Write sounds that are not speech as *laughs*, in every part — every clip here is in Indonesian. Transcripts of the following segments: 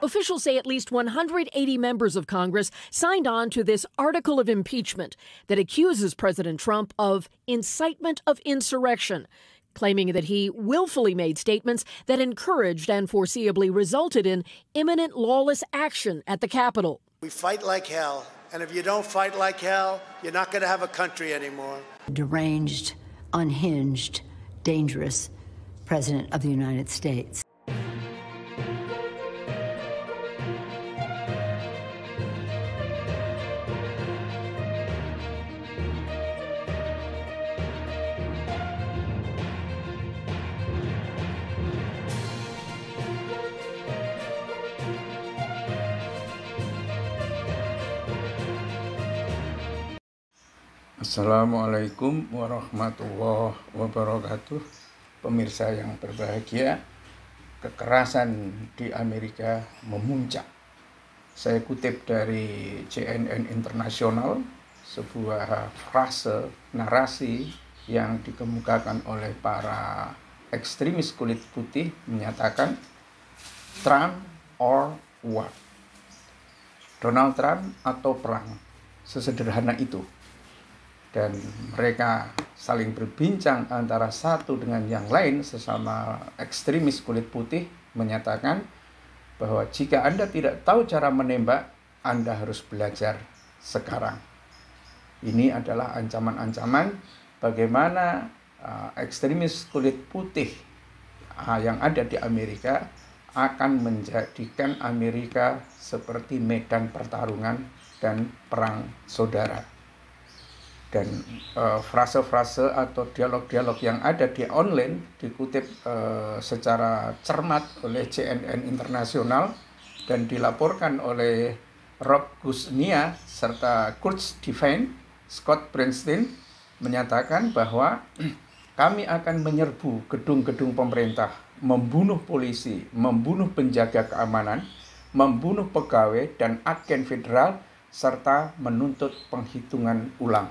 Officials say at least 180 members of Congress signed on to this article of impeachment that accuses President Trump of incitement of insurrection claiming that he willfully made statements that encouraged and foreseeably resulted in imminent lawless action at the Capitol. We fight like hell, and if you don't fight like hell, you're not going to have a country anymore. Deranged, unhinged, dangerous President of the United States. Assalamualaikum warahmatullahi wabarakatuh Pemirsa yang berbahagia Kekerasan di Amerika memuncak Saya kutip dari CNN Internasional Sebuah frase narasi yang dikemukakan oleh para ekstremis kulit putih menyatakan Trump or war Donald Trump atau perang sesederhana itu dan mereka saling berbincang antara satu dengan yang lain sesama ekstremis kulit putih menyatakan bahwa jika Anda tidak tahu cara menembak, Anda harus belajar sekarang. Ini adalah ancaman-ancaman bagaimana uh, ekstremis kulit putih uh, yang ada di Amerika akan menjadikan Amerika seperti medan pertarungan dan perang saudara dan eh, frase-frase uh, atau dialog-dialog yang ada di online dikutip uh, secara cermat oleh CNN Internasional dan dilaporkan oleh Rob Gusnia serta Kurt Devine, Scott Brinstein menyatakan bahwa *clears throat* kami akan menyerbu gedung-gedung pemerintah, membunuh polisi, membunuh penjaga keamanan, membunuh pegawai dan agen federal serta menuntut penghitungan ulang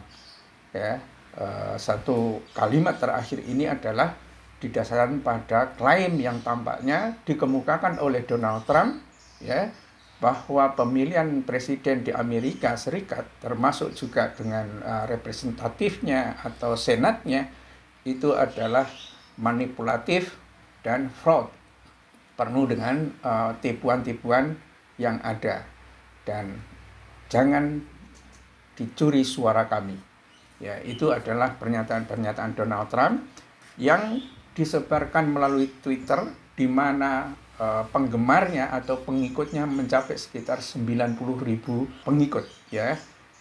ya uh, satu kalimat terakhir ini adalah didasarkan pada klaim yang tampaknya dikemukakan oleh Donald Trump ya bahwa pemilihan presiden di Amerika Serikat termasuk juga dengan uh, representatifnya atau senatnya itu adalah manipulatif dan fraud penuh dengan eh, tipuan-tipuan uh, yang ada dan jangan dicuri suara kami Ya, itu adalah pernyataan-pernyataan Donald Trump yang disebarkan melalui Twitter di mana eh, penggemarnya atau pengikutnya mencapai sekitar 90.000 pengikut ya.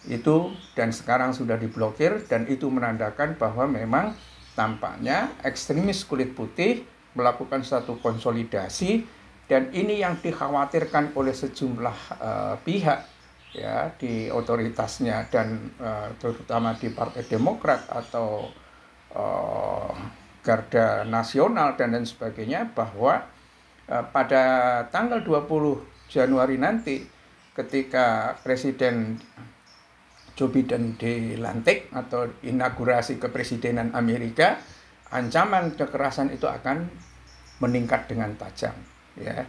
Itu dan sekarang sudah diblokir dan itu menandakan bahwa memang tampaknya ekstremis kulit putih melakukan satu konsolidasi dan ini yang dikhawatirkan oleh sejumlah uh, pihak ya di otoritasnya dan uh, terutama di Partai Demokrat atau uh, Garda Nasional dan lain sebagainya bahwa uh, pada tanggal 20 Januari nanti ketika Presiden Joe Biden dilantik atau inaugurasi kepresidenan Amerika ancaman kekerasan itu akan meningkat dengan tajam ya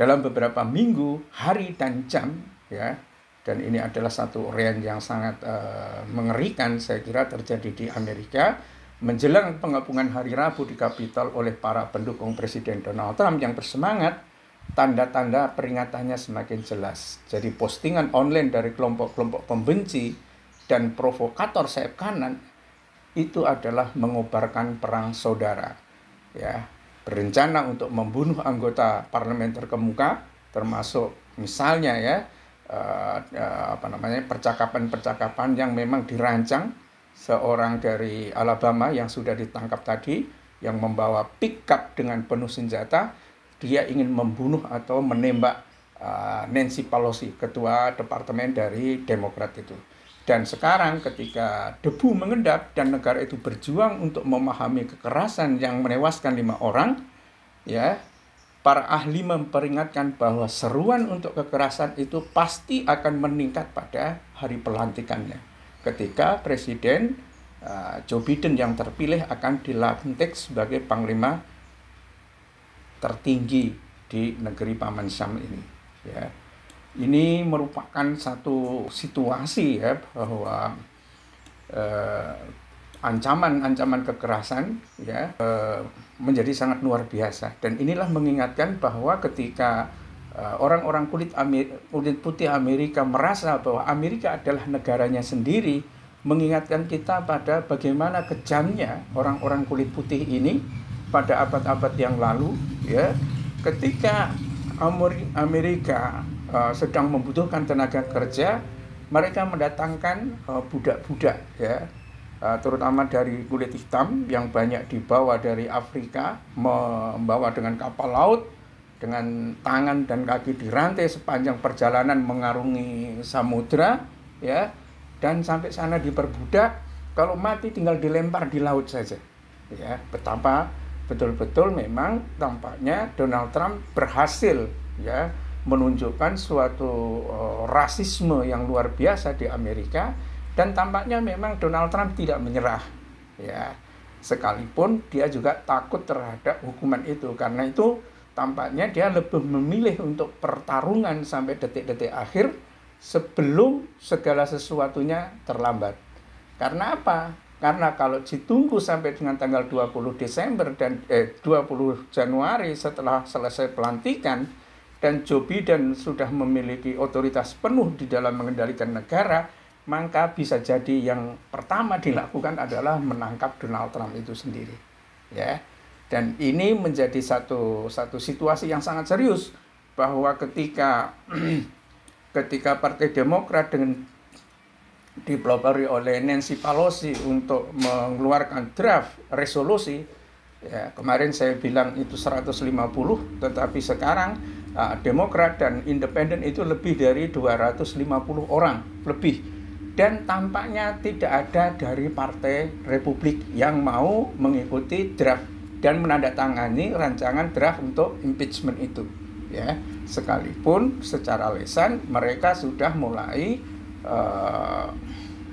dalam beberapa minggu hari dan jam ya dan ini adalah satu orient yang sangat uh, mengerikan saya kira terjadi di Amerika menjelang penggabungan hari Rabu di Kapitol oleh para pendukung Presiden Donald Trump yang bersemangat tanda-tanda peringatannya semakin jelas. Jadi postingan online dari kelompok-kelompok pembenci dan provokator sayap kanan itu adalah mengobarkan perang saudara. Ya, berencana untuk membunuh anggota parlemen terkemuka termasuk misalnya ya Eh, eh, apa namanya percakapan-percakapan yang memang dirancang seorang dari Alabama yang sudah ditangkap tadi yang membawa pickup dengan penuh senjata dia ingin membunuh atau menembak eh, Nancy Pelosi ketua departemen dari Demokrat itu dan sekarang ketika debu mengendap dan negara itu berjuang untuk memahami kekerasan yang menewaskan lima orang ya para ahli memperingatkan bahwa seruan untuk kekerasan itu pasti akan meningkat pada hari pelantikannya. Ketika Presiden eh, Joe Biden yang terpilih akan dilantik sebagai panglima tertinggi di negeri Paman Sam ini. Ya. Ini merupakan satu situasi ya bahwa uh, ancaman-ancaman kekerasan ya e, menjadi sangat luar biasa dan inilah mengingatkan bahwa ketika eh, orang-orang kulit Amer kulit putih Amerika merasa bahwa Amerika adalah negaranya sendiri mengingatkan kita pada bagaimana kejamnya orang-orang kulit putih ini pada abad-abad yang lalu ya ketika Amerika uh, sedang membutuhkan tenaga kerja mereka mendatangkan budak-budak uh, ya Eh, terutama dari kulit hitam yang banyak dibawa dari Afrika, membawa dengan kapal laut, dengan tangan dan kaki dirantai sepanjang perjalanan mengarungi samudra, ya, dan sampai sana diperbudak. Kalau mati tinggal dilempar di laut saja, ya. Betapa betul-betul memang tampaknya Donald Trump berhasil, ya, menunjukkan suatu uh, rasisme yang luar biasa di Amerika dan tampaknya memang Donald Trump tidak menyerah, ya. Sekalipun dia juga takut terhadap hukuman itu, karena itu tampaknya dia lebih memilih untuk pertarungan sampai detik-detik akhir sebelum segala sesuatunya terlambat. Karena apa? Karena kalau ditunggu sampai dengan tanggal 20 Desember dan eh, 20 Januari setelah selesai pelantikan dan Joe Biden sudah memiliki otoritas penuh di dalam mengendalikan negara, maka bisa jadi yang pertama dilakukan adalah menangkap Donald Trump itu sendiri ya dan ini menjadi satu satu situasi yang sangat serius bahwa ketika *clears throat* ketika Partai Demokrat dengan dipelopori oleh Nancy Pelosi untuk mengeluarkan draft resolusi ya kemarin saya bilang itu 150 tetapi sekarang uh, Demokrat dan Independen itu lebih dari 250 orang lebih dan tampaknya tidak ada dari Partai Republik yang mau mengikuti draft dan menandatangani rancangan draft untuk impeachment itu ya sekalipun secara lesan mereka sudah mulai uh,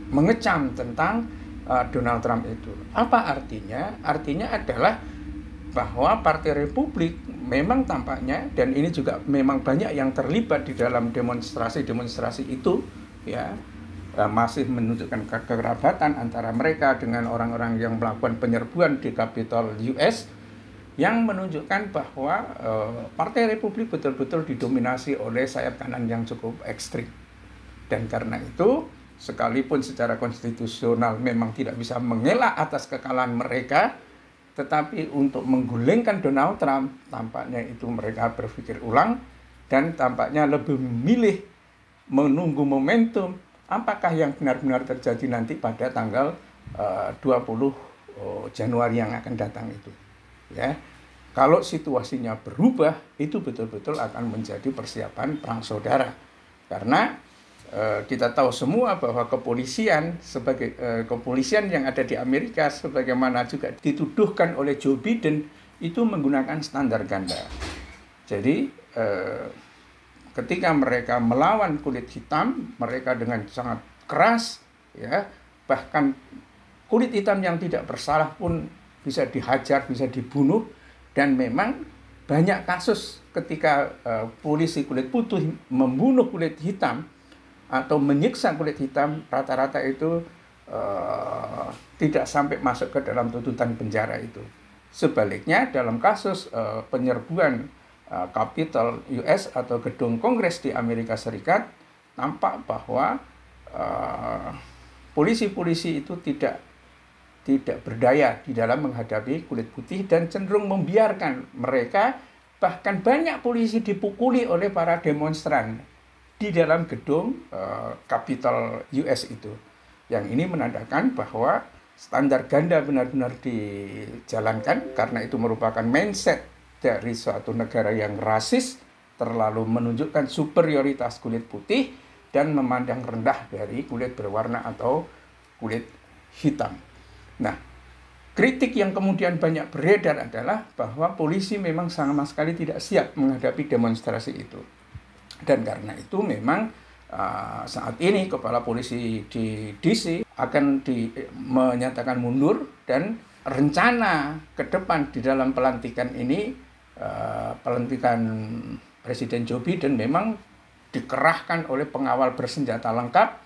mengecam tentang uh, Donald Trump itu apa artinya artinya adalah bahwa Partai Republik memang tampaknya dan ini juga memang banyak yang terlibat di dalam demonstrasi-demonstrasi itu ya Eh, masih menunjukkan kekerabatan antara mereka dengan orang-orang yang melakukan penyerbuan di kapital US yang menunjukkan bahwa eh, Partai Republik betul-betul didominasi oleh sayap kanan yang cukup ekstrim. Dan karena itu, sekalipun secara konstitusional memang tidak bisa mengelak atas kekalahan mereka, tetapi untuk menggulingkan Donald Trump, tampaknya itu mereka berpikir ulang dan tampaknya lebih memilih menunggu momentum apakah yang benar-benar terjadi nanti pada tanggal eh, uh, 20 Januari yang akan datang itu. Ya. Kalau situasinya berubah, itu betul-betul akan menjadi persiapan perang saudara. Karena e, kita tahu semua bahwa kepolisian sebagai e, kepolisian yang ada di Amerika sebagaimana juga dituduhkan oleh Joe Biden itu menggunakan standar ganda. Jadi e, ketika mereka melawan kulit hitam, mereka dengan sangat keras, ya bahkan kulit hitam yang tidak bersalah pun bisa dihajar, bisa dibunuh, dan memang banyak kasus ketika uh, polisi kulit putih membunuh kulit hitam atau menyiksa kulit hitam, rata-rata itu uh, tidak sampai masuk ke dalam tuntutan penjara itu. Sebaliknya dalam kasus uh, penyerbuan Uh, Capitol US atau gedung Kongres di Amerika Serikat nampak bahwa uh, polisi-polisi uh, itu tidak tidak berdaya di dalam menghadapi kulit putih dan cenderung membiarkan mereka bahkan banyak polisi dipukuli oleh para demonstran di dalam gedung uh, Capitol US itu. Yang ini menandakan bahwa standar ganda benar-benar dijalankan karena itu merupakan mindset dari suatu negara yang rasis, terlalu menunjukkan superioritas kulit putih, dan memandang rendah dari kulit berwarna atau kulit hitam. Nah, kritik yang kemudian banyak beredar adalah bahwa polisi memang sama sekali tidak siap menghadapi demonstrasi itu. Dan karena itu memang uh, saat ini kepala polisi di DC akan di, menyatakan mundur dan rencana ke depan di dalam pelantikan ini Eh, pelantikan Presiden Joe Biden memang dikerahkan oleh pengawal bersenjata lengkap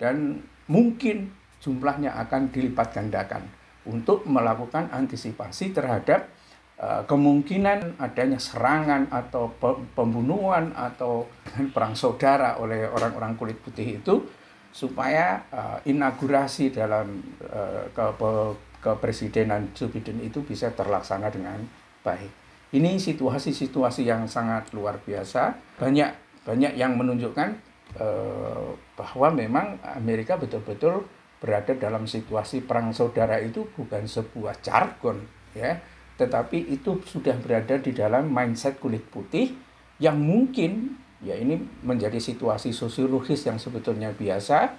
dan mungkin jumlahnya akan dilipat gandakan untuk melakukan antisipasi terhadap eh, kemungkinan adanya serangan atau pembunuhan atau *laughs* perang saudara oleh orang-orang kulit putih itu supaya eh, inaugurasi dalam ke kepresidenan Joe Biden itu bisa terlaksana dengan baik. Ini situasi-situasi yang sangat luar biasa. Banyak banyak yang menunjukkan eh, bahwa memang Amerika betul-betul berada dalam situasi perang saudara itu bukan sebuah jargon ya, tetapi itu sudah berada di dalam mindset kulit putih yang mungkin ya ini menjadi situasi sosiologis yang sebetulnya biasa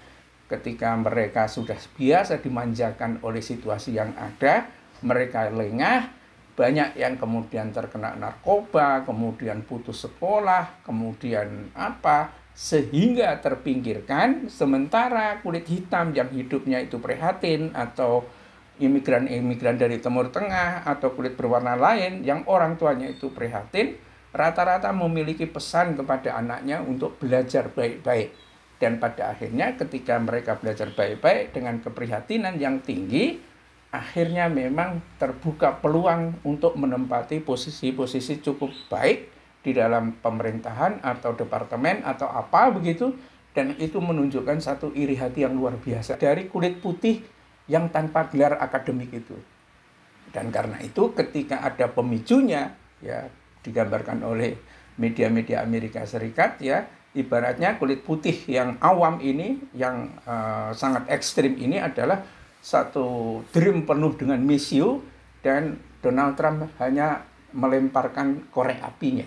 ketika mereka sudah biasa dimanjakan oleh situasi yang ada mereka lengah banyak yang kemudian terkena narkoba, kemudian putus sekolah, kemudian apa, sehingga terpinggirkan. Sementara kulit hitam yang hidupnya itu prihatin atau imigran-imigran dari Timur Tengah atau kulit berwarna lain yang orang tuanya itu prihatin, rata-rata memiliki pesan kepada anaknya untuk belajar baik-baik. Dan pada akhirnya ketika mereka belajar baik-baik dengan keprihatinan yang tinggi, akhirnya memang terbuka peluang untuk menempati posisi-posisi cukup baik di dalam pemerintahan atau departemen atau apa begitu dan itu menunjukkan satu iri hati yang luar biasa dari kulit putih yang tanpa gelar akademik itu. Dan karena itu ketika ada pemicunya ya digambarkan oleh media-media Amerika Serikat ya ibaratnya kulit putih yang awam ini yang uh, sangat ekstrim ini adalah satu dream penuh dengan misiu dan Donald Trump hanya melemparkan korek apinya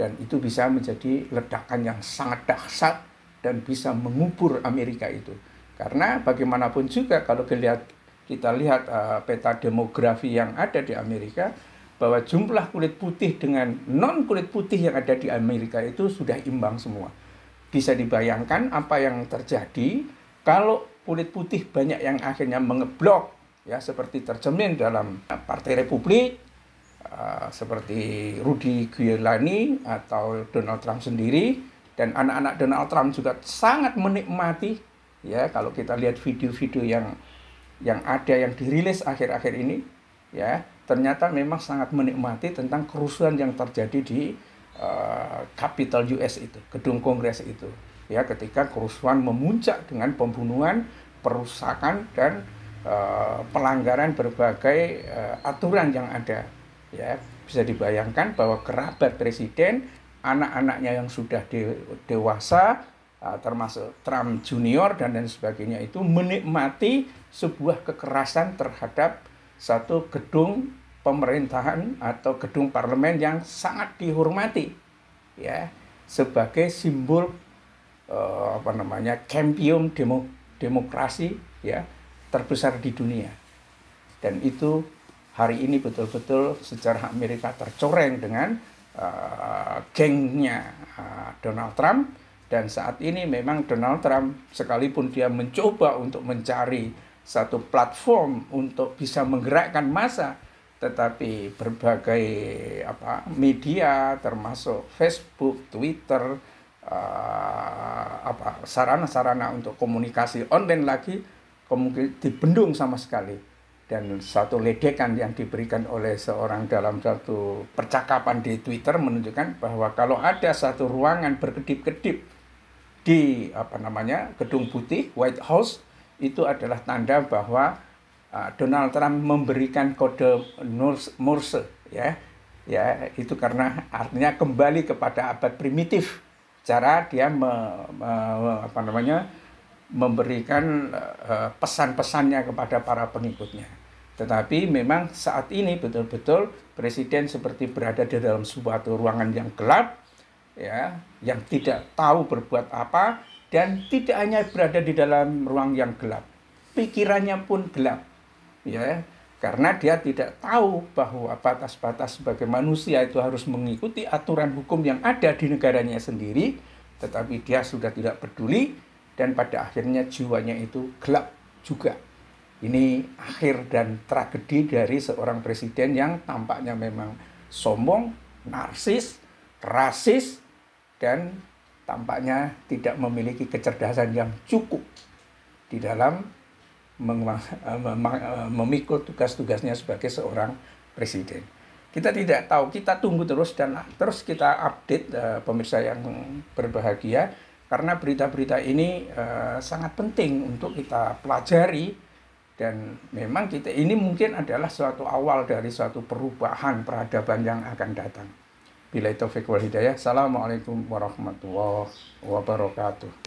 dan itu bisa menjadi ledakan yang sangat dahsyat dan bisa mengubur Amerika itu karena bagaimanapun juga kalau lihat kita lihat uh, peta demografi yang ada di Amerika bahwa jumlah kulit putih dengan non kulit putih yang ada di Amerika itu sudah imbang semua. Bisa dibayangkan apa yang terjadi kalau kulit putih banyak yang akhirnya mengeblok ya seperti tercermin dalam eh, Partai Republik uh, seperti Rudy Giuliani atau Donald Trump sendiri dan anak-anak Donald Trump juga sangat menikmati ya kalau kita lihat video-video yang yang ada yang dirilis akhir-akhir ini ya ternyata memang sangat menikmati tentang kerusuhan yang terjadi di uh, Capitol US itu gedung Kongres itu ya ketika kerusuhan memuncak dengan pembunuhan, perusakan dan uh, pelanggaran berbagai uh, aturan yang ada. Ya, bisa dibayangkan bahwa kerabat presiden, anak-anaknya yang sudah de dewasa eh, termasuk Trump junior dan dan sebagainya itu menikmati sebuah kekerasan terhadap satu gedung pemerintahan atau gedung parlemen yang sangat dihormati ya sebagai simbol uh, apa namanya champion demo, demokrasi ya terbesar di dunia dan itu hari ini betul-betul sejarah Amerika tercoreng dengan uh, gengnya uh, Donald Trump dan saat ini memang Donald Trump sekalipun dia mencoba untuk mencari satu platform untuk bisa menggerakkan massa tetapi berbagai apa media termasuk Facebook, Twitter, uh, sarana-sarana untuk komunikasi online lagi kemungkinan dibendung sama sekali dan satu ledekan yang diberikan oleh seorang dalam satu percakapan di Twitter menunjukkan bahwa kalau ada satu ruangan berkedip-kedip di apa namanya gedung putih White House itu adalah tanda bahwa uh, Donald Trump memberikan kode Morse ya ya itu karena artinya kembali kepada abad primitif cara dia me, me, apa namanya memberikan eh, pesan-pesannya kepada para pengikutnya. Tetapi memang saat ini betul-betul presiden seperti berada di dalam suatu ruangan yang gelap ya, yang tidak tahu berbuat apa dan tidak hanya berada di dalam ruang yang gelap. Pikirannya pun gelap. Ya, karena dia tidak tahu bahwa batas-batas sebagai manusia itu harus mengikuti aturan hukum yang ada di negaranya sendiri, tetapi dia sudah tidak peduli dan pada akhirnya jiwanya itu gelap juga. Ini akhir dan tragedi dari seorang presiden yang tampaknya memang sombong, narsis, rasis, dan tampaknya tidak memiliki kecerdasan yang cukup di dalam Eh, eh, memikul tugas-tugasnya sebagai seorang presiden. Kita tidak tahu, kita tunggu terus dan terus kita update uh, pemirsa yang berbahagia karena berita-berita ini uh, sangat penting untuk kita pelajari dan memang kita ini mungkin adalah suatu awal dari suatu perubahan peradaban yang akan datang. Bila itu wal hidayah. Assalamualaikum warahmatullahi wabarakatuh.